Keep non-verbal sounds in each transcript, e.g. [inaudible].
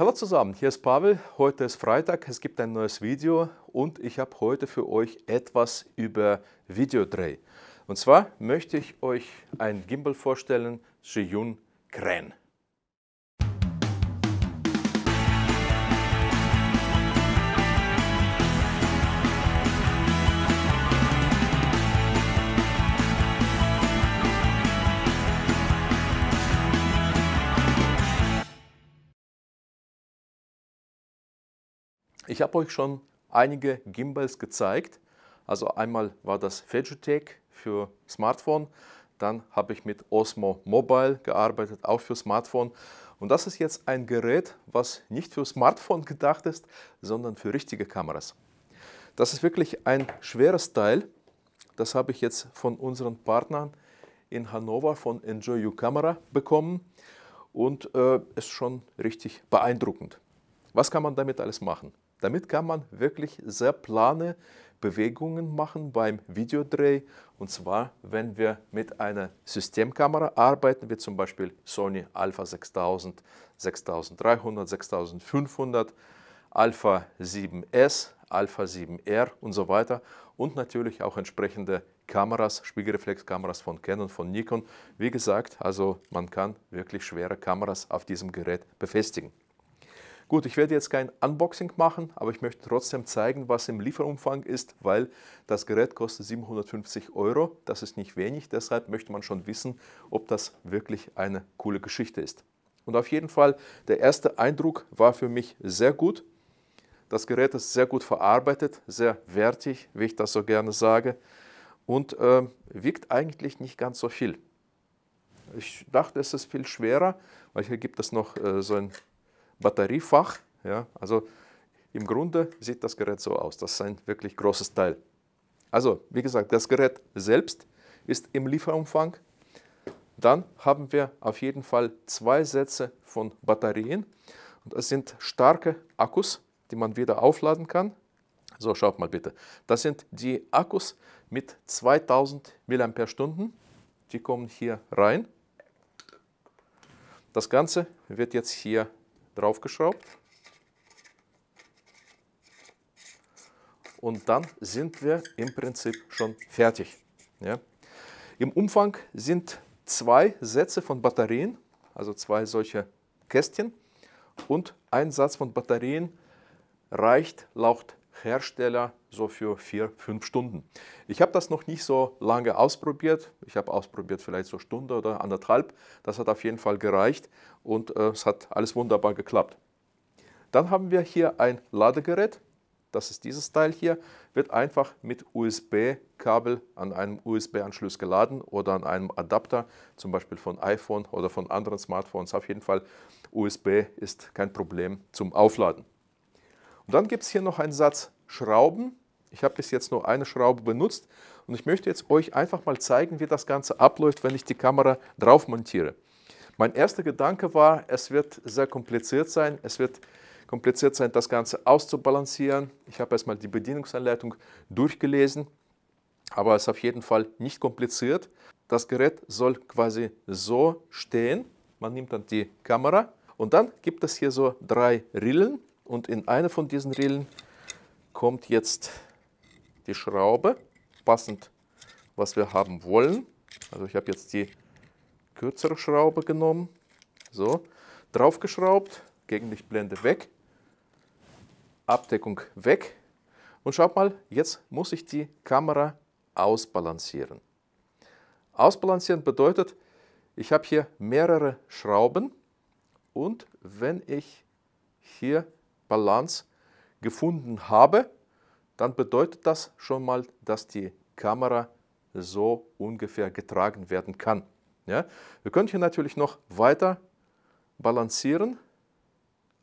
Hallo zusammen, hier ist Pavel. Heute ist Freitag, es gibt ein neues Video und ich habe heute für euch etwas über Videodreh. Und zwar möchte ich euch einen Gimbal vorstellen, Shiyun Kren. Ich habe euch schon einige Gimbals gezeigt. Also einmal war das Fedutech für Smartphone, dann habe ich mit Osmo Mobile gearbeitet, auch für Smartphone. Und das ist jetzt ein Gerät, was nicht für Smartphone [laughs] gedacht ist, sondern für richtige Kameras. Das ist wirklich ein schweres Teil. Das habe ich jetzt von unseren Partnern in Hannover von Enjoy You Camera bekommen und äh, ist schon richtig beeindruckend. Was kann man damit alles machen? Damit kann man wirklich sehr plane Bewegungen machen beim Videodreh. Und zwar, wenn wir mit einer Systemkamera arbeiten, wie zum Beispiel Sony Alpha 6000, 6300, 6500, Alpha 7S, Alpha 7R und so weiter. Und natürlich auch entsprechende Kameras, Spiegelreflexkameras von Canon, von Nikon. Wie gesagt, also man kann wirklich schwere Kameras auf diesem Gerät befestigen. Gut, ich werde jetzt kein Unboxing machen, aber ich möchte trotzdem zeigen, was im Lieferumfang ist, weil das Gerät kostet 750 Euro. Das ist nicht wenig, deshalb möchte man schon wissen, ob das wirklich eine coole Geschichte ist. Und auf jeden Fall, der erste Eindruck war für mich sehr gut. Das Gerät ist sehr gut verarbeitet, sehr wertig, wie ich das so gerne sage, und äh, wiegt eigentlich nicht ganz so viel. Ich dachte, es ist viel schwerer, weil hier gibt es noch äh, so ein Batteriefach. Ja, also im Grunde sieht das Gerät so aus. Das ist ein wirklich großes Teil. Also, wie gesagt, das Gerät selbst ist im Lieferumfang. Dann haben wir auf jeden Fall zwei Sätze von Batterien. Und es sind starke Akkus, die man wieder aufladen kann. So, schaut mal bitte. Das sind die Akkus mit 2000 mAh. Die kommen hier rein. Das Ganze wird jetzt hier draufgeschraubt. Und dann sind wir im Prinzip schon fertig. Ja. Im Umfang sind zwei Sätze von Batterien, also zwei solche Kästchen. Und ein Satz von Batterien reicht laut Hersteller so für vier, fünf Stunden. Ich habe das noch nicht so lange ausprobiert. Ich habe ausprobiert vielleicht so Stunde oder anderthalb. Das hat auf jeden Fall gereicht und äh, es hat alles wunderbar geklappt. Dann haben wir hier ein Ladegerät. Das ist dieses Teil hier, wird einfach mit USB-Kabel an einem USB-Anschluss geladen oder an einem Adapter, zum Beispiel von iPhone oder von anderen Smartphones. Auf jeden Fall, USB ist kein Problem zum Aufladen. Und dann gibt es hier noch einen Satz Schrauben ich habe bis jetzt nur eine Schraube benutzt und ich möchte jetzt euch einfach mal zeigen, wie das Ganze abläuft, wenn ich die Kamera drauf montiere. Mein erster Gedanke war, es wird sehr kompliziert sein. Es wird kompliziert sein, das Ganze auszubalancieren. Ich habe erstmal die Bedienungsanleitung durchgelesen, aber es ist auf jeden Fall nicht kompliziert. Das Gerät soll quasi so stehen. Man nimmt dann die Kamera und dann gibt es hier so drei Rillen und in eine von diesen Rillen kommt jetzt die Schraube, passend, was wir haben wollen. Also ich habe jetzt die kürzere Schraube genommen, so, draufgeschraubt, Blende weg, Abdeckung weg. Und schaut mal, jetzt muss ich die Kamera ausbalancieren. Ausbalancieren bedeutet, ich habe hier mehrere Schrauben und wenn ich hier Balance gefunden habe, dann bedeutet das schon mal, dass die Kamera so ungefähr getragen werden kann. Ja? Wir können hier natürlich noch weiter balancieren,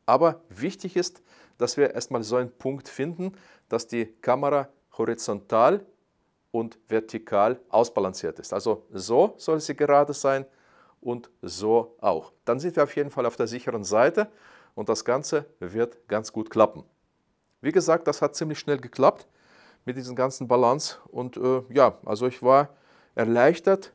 aber wichtig ist, dass wir erstmal so einen Punkt finden, dass die Kamera horizontal und vertikal ausbalanciert ist. Also so soll sie gerade sein und so auch. Dann sind wir auf jeden Fall auf der sicheren Seite und das Ganze wird ganz gut klappen. Wie gesagt, das hat ziemlich schnell geklappt mit diesem ganzen Balance. Und äh, ja, also ich war erleichtert,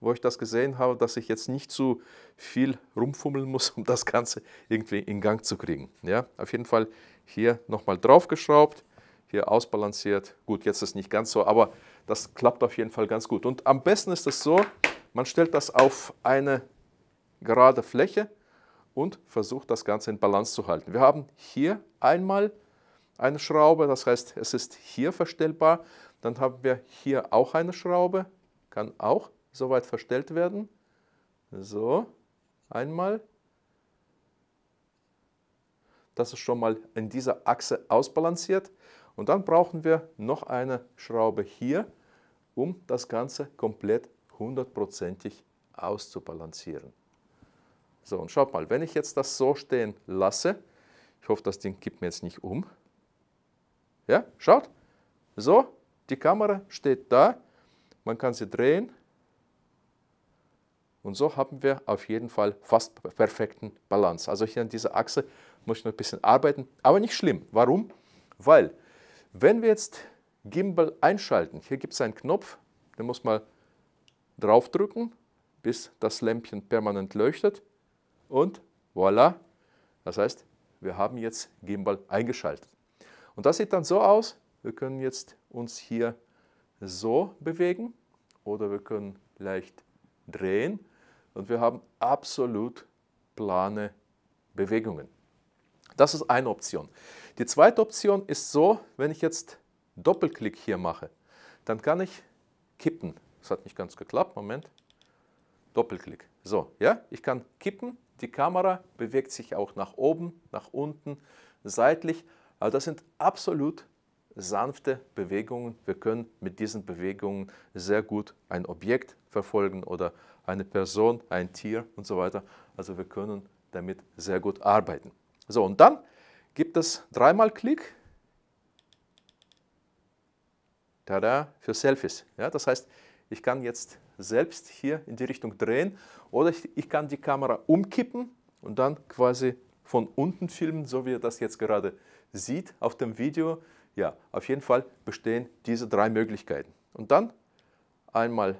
wo ich das gesehen habe, dass ich jetzt nicht zu viel rumfummeln muss, [laughs] um das Ganze irgendwie in Gang zu kriegen. Ja, auf jeden Fall hier nochmal draufgeschraubt, hier ausbalanciert. Gut, jetzt ist es nicht ganz so, aber das klappt auf jeden Fall ganz gut. Und am besten ist es so, man stellt das auf eine gerade Fläche und versucht das Ganze in Balance zu halten. Wir haben hier einmal eine Schraube, das heißt, es ist hier verstellbar. Dann haben wir hier auch eine Schraube, kann auch soweit verstellt werden. So, einmal. Das ist schon mal in dieser Achse ausbalanciert. Und dann brauchen wir noch eine Schraube hier, um das Ganze komplett hundertprozentig auszubalancieren. So, und schaut mal, wenn ich jetzt das so stehen lasse, ich hoffe, das Ding kippt mir jetzt nicht um, ja, schaut. So, die Kamera steht da. Man kann sie drehen. Und so haben wir auf jeden Fall fast perfekten Balance. Also hier an dieser Achse muss ich noch ein bisschen arbeiten, aber nicht schlimm. Warum? Weil, wenn wir jetzt Gimbal einschalten, hier gibt es einen Knopf, den muss man draufdrücken, bis das Lämpchen permanent leuchtet und voilà. Das heißt, wir haben jetzt Gimbal eingeschaltet. Und das sieht dann so aus, wir können jetzt uns hier so bewegen oder wir können leicht drehen und wir haben absolut plane Bewegungen. Das ist eine Option. Die zweite Option ist so, wenn ich jetzt Doppelklick hier mache, dann kann ich kippen. Das hat nicht ganz geklappt, Moment. Doppelklick. So, ja, ich kann kippen, die Kamera bewegt sich auch nach oben, nach unten, seitlich. Aber also das sind absolut sanfte Bewegungen. Wir können mit diesen Bewegungen sehr gut ein Objekt verfolgen oder eine Person, ein Tier und so weiter. Also wir können damit sehr gut arbeiten. So, und dann gibt es dreimal Klick. Tada, für Selfies. Ja, das heißt, ich kann jetzt selbst hier in die Richtung drehen oder ich, ich kann die Kamera umkippen und dann quasi von unten filmen, so wie ihr das jetzt gerade sieht auf dem Video, ja, auf jeden Fall bestehen diese drei Möglichkeiten. Und dann einmal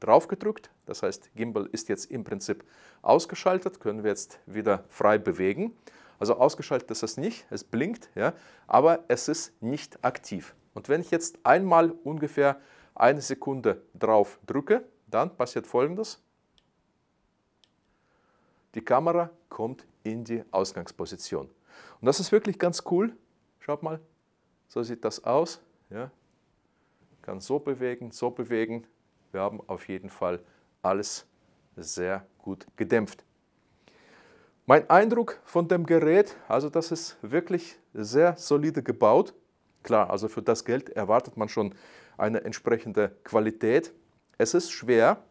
drauf gedrückt, das heißt Gimbal ist jetzt im Prinzip ausgeschaltet, können wir jetzt wieder frei bewegen. Also ausgeschaltet ist es nicht, es blinkt, ja, aber es ist nicht aktiv. Und wenn ich jetzt einmal ungefähr eine Sekunde drauf drücke, dann passiert folgendes. Die Kamera kommt in die Ausgangsposition. Und das ist wirklich ganz cool. Schaut mal, so sieht das aus. Ja. Kann so bewegen, so bewegen. Wir haben auf jeden Fall alles sehr gut gedämpft. Mein Eindruck von dem Gerät, also das ist wirklich sehr solide gebaut. Klar, also für das Geld erwartet man schon eine entsprechende Qualität. Es ist schwer,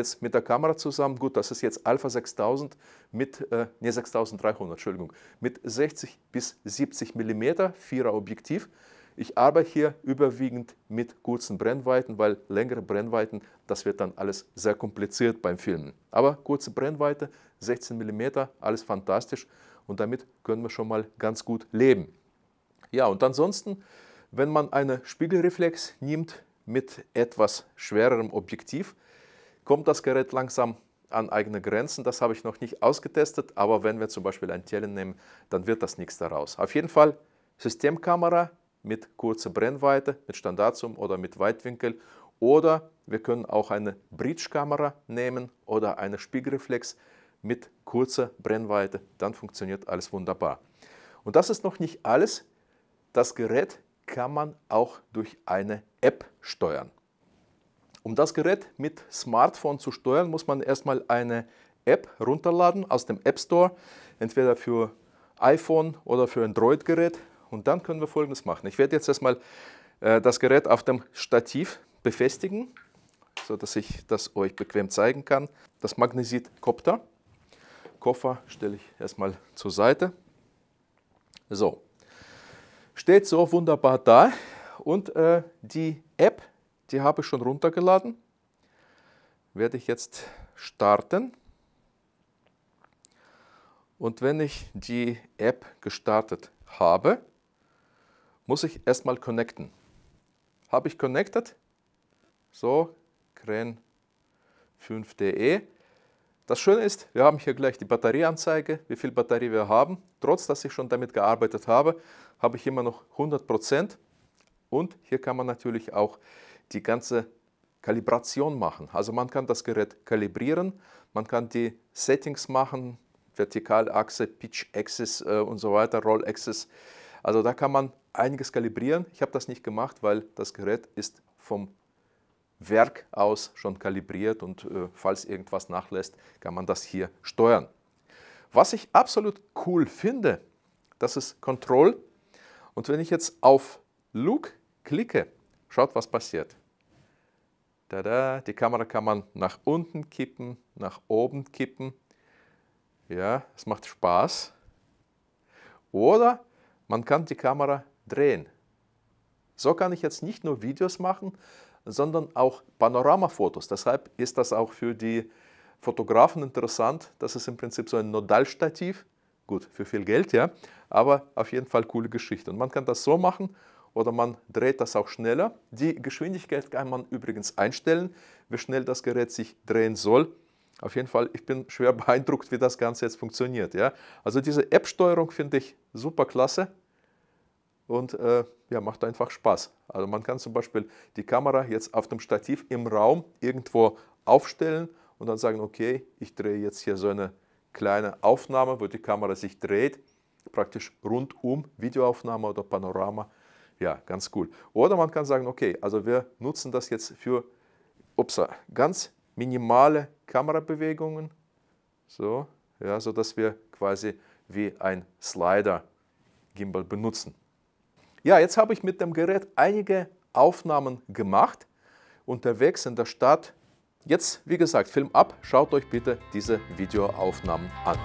jetzt mit der Kamera zusammen, gut, das ist jetzt Alpha 6000 mit, äh, nee, 6300, Entschuldigung, mit 60 bis 70 mm 4er Objektiv. Ich arbeite hier überwiegend mit kurzen Brennweiten, weil längere Brennweiten, das wird dann alles sehr kompliziert beim Filmen. Aber kurze Brennweite, 16 mm, alles fantastisch und damit können wir schon mal ganz gut leben. Ja, und ansonsten, wenn man eine Spiegelreflex nimmt mit etwas schwererem Objektiv, kommt das Gerät langsam an eigene Grenzen. Das habe ich noch nicht ausgetestet, aber wenn wir zum Beispiel ein Tele nehmen, dann wird das nichts daraus. Auf jeden Fall Systemkamera mit kurzer Brennweite, mit Standardzoom oder mit Weitwinkel. Oder wir können auch eine Bridge-Kamera nehmen oder eine Spiegelreflex mit kurzer Brennweite. Dann funktioniert alles wunderbar. Und das ist noch nicht alles. Das Gerät kann man auch durch eine App steuern. Um das Gerät mit Smartphone zu steuern, muss man erstmal eine App runterladen aus dem App Store, entweder für iPhone oder für Android-Gerät. Und dann können wir folgendes machen. Ich werde jetzt erstmal äh, das Gerät auf dem Stativ befestigen, sodass ich das euch bequem zeigen kann. Das magnesit Copter. Koffer stelle ich erstmal zur Seite. So, steht so wunderbar da. Und äh, die App die habe ich schon runtergeladen. Werde ich jetzt starten. Und wenn ich die App gestartet habe, muss ich erstmal connecten. Habe ich connected? So, kren5.de. Das Schöne ist, wir haben hier gleich die Batterieanzeige, wie viel Batterie wir haben. Trotz, dass ich schon damit gearbeitet habe, habe ich immer noch 100%. Und hier kann man natürlich auch die ganze Kalibration machen. Also man kann das Gerät kalibrieren, man kann die Settings machen, Vertikalachse, Pitch Axis äh, und so weiter, Roll Axis. Also da kann man einiges kalibrieren. Ich habe das nicht gemacht, weil das Gerät ist vom Werk aus schon kalibriert und äh, falls irgendwas nachlässt, kann man das hier steuern. Was ich absolut cool finde, das ist Control. Und wenn ich jetzt auf Look klicke, schaut, was passiert. Tada, die Kamera kann man nach unten kippen, nach oben kippen. Ja, es macht Spaß. Oder man kann die Kamera drehen. So kann ich jetzt nicht nur Videos machen, sondern auch Panoramafotos. Deshalb ist das auch für die Fotografen interessant. Das ist im Prinzip so ein Nodalstativ. Gut, für viel Geld, ja, aber auf jeden Fall coole Geschichte. Und man kann das so machen oder man dreht das auch schneller. Die Geschwindigkeit kann man übrigens einstellen, wie schnell das Gerät sich drehen soll. Auf jeden Fall, ich bin schwer [laughs] beeindruckt, wie das Ganze jetzt funktioniert. Ja? Also diese App-Steuerung finde ich super klasse und äh, ja, macht einfach Spaß. Also man kann zum Beispiel die Kamera jetzt auf dem Stativ im Raum irgendwo aufstellen und dann sagen, okay, ich drehe jetzt hier so eine kleine Aufnahme, wo die Kamera sich dreht, praktisch rundum, Videoaufnahme oder Panorama ja, ganz cool. Oder man kann sagen, okay, also wir nutzen das jetzt für upsa, ganz minimale Kamerabewegungen, so, ja, sodass wir quasi wie ein Slider-Gimbal benutzen. Ja, jetzt habe ich mit dem Gerät einige Aufnahmen gemacht, unterwegs in der Stadt. Jetzt, wie gesagt, Film ab, schaut euch bitte diese Videoaufnahmen an.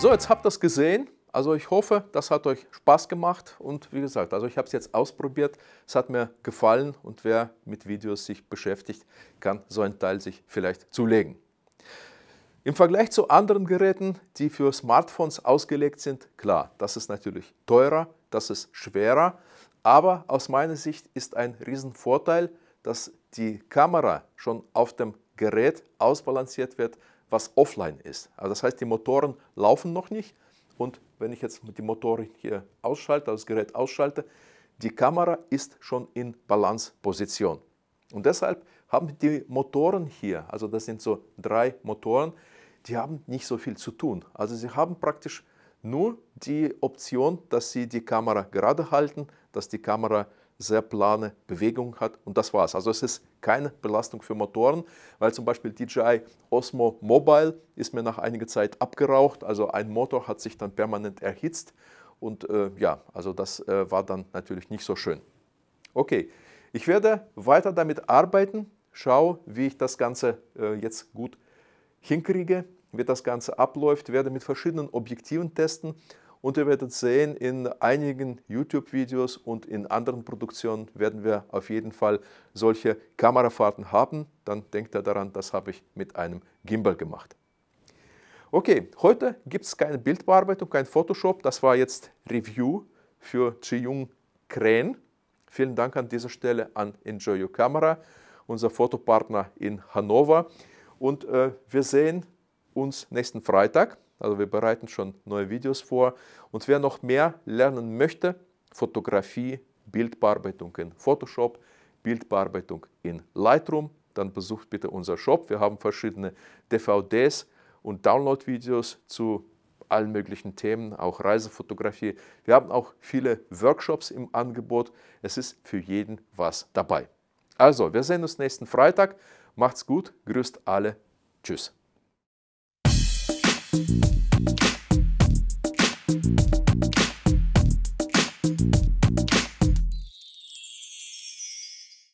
So, jetzt habt ihr es gesehen. Also ich hoffe, das hat euch Spaß gemacht und wie gesagt, also ich habe es jetzt ausprobiert, es hat mir gefallen und wer mit Videos sich beschäftigt, kann so einen Teil sich vielleicht zulegen. Im Vergleich zu anderen Geräten, die für Smartphones ausgelegt sind, klar, das ist natürlich teurer, das ist schwerer, aber aus meiner Sicht ist ein Riesenvorteil, dass die Kamera schon auf dem Gerät ausbalanciert wird, was offline ist. Also das heißt, die Motoren laufen noch nicht. Und wenn ich jetzt die Motoren hier ausschalte, das Gerät ausschalte, die Kamera ist schon in Balanceposition. Und deshalb haben die Motoren hier, also das sind so drei Motoren, die haben nicht so viel zu tun. Also sie haben praktisch nur die Option, dass sie die Kamera gerade halten, dass die Kamera sehr plane Bewegung hat und das war's. Also es ist keine Belastung für Motoren, weil zum Beispiel DJI Osmo Mobile ist mir nach einiger Zeit abgeraucht, also ein Motor hat sich dann permanent erhitzt und äh, ja, also das äh, war dann natürlich nicht so schön. Okay, ich werde weiter damit arbeiten, schaue, wie ich das Ganze äh, jetzt gut hinkriege, wie das Ganze abläuft, werde mit verschiedenen Objektiven testen und ihr werdet sehen, in einigen YouTube-Videos und in anderen Produktionen werden wir auf jeden Fall solche Kamerafahrten haben. Dann denkt ihr daran, das habe ich mit einem Gimbal gemacht. Okay, heute gibt es keine Bildbearbeitung, kein Photoshop. Das war jetzt Review für Chiyung Kren. Vielen Dank an dieser Stelle an Enjoy Your Camera, unser Fotopartner in Hannover. Und äh, wir sehen uns nächsten Freitag. Also wir bereiten schon neue Videos vor. Und wer noch mehr lernen möchte, Fotografie, Bildbearbeitung in Photoshop, Bildbearbeitung in Lightroom, dann besucht bitte unser Shop. Wir haben verschiedene DVDs und Download-Videos zu allen möglichen Themen, auch Reisefotografie. Wir haben auch viele Workshops im Angebot. Es ist für jeden was dabei. Also, wir sehen uns nächsten Freitag. Macht's gut, grüßt alle. Tschüss.